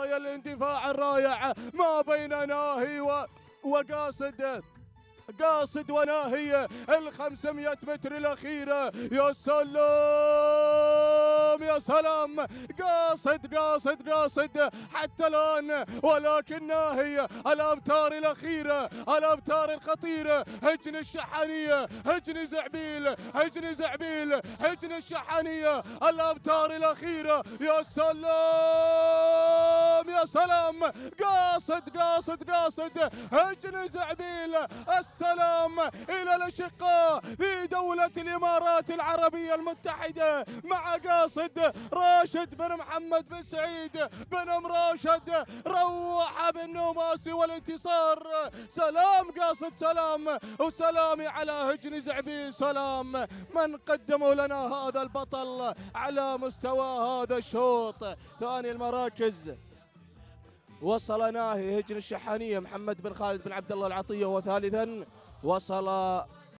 قضايا الاندفاع الرائع ما بين ناهي و... وقاصد قاصد وناهي ال 500 متر الاخيره يا سلام يا سلام قاصد قاصد قاصد حتى الان ولكن ناهي الامتار الاخيره الامتار الخطيره هجن الشحانيه هجن زعبيل هجن زعبيل هجن الشحانيه الامتار الاخيره يا سلام سلام قاصد قاصد قاصد اجلس عبيل السلام الى الاشقاء في دولة الامارات العربية المتحدة مع قاصد راشد بن محمد بن سعيد بن ام راشد روح بالنوماسي والانتصار سلام قاصد سلام وسلامي على هجن زعبي سلام من قدموا لنا هذا البطل على مستوى هذا الشوط ثاني المراكز وصل ناهي هجن الشحانية محمد بن خالد بن عبد الله العطية وثالثا وصل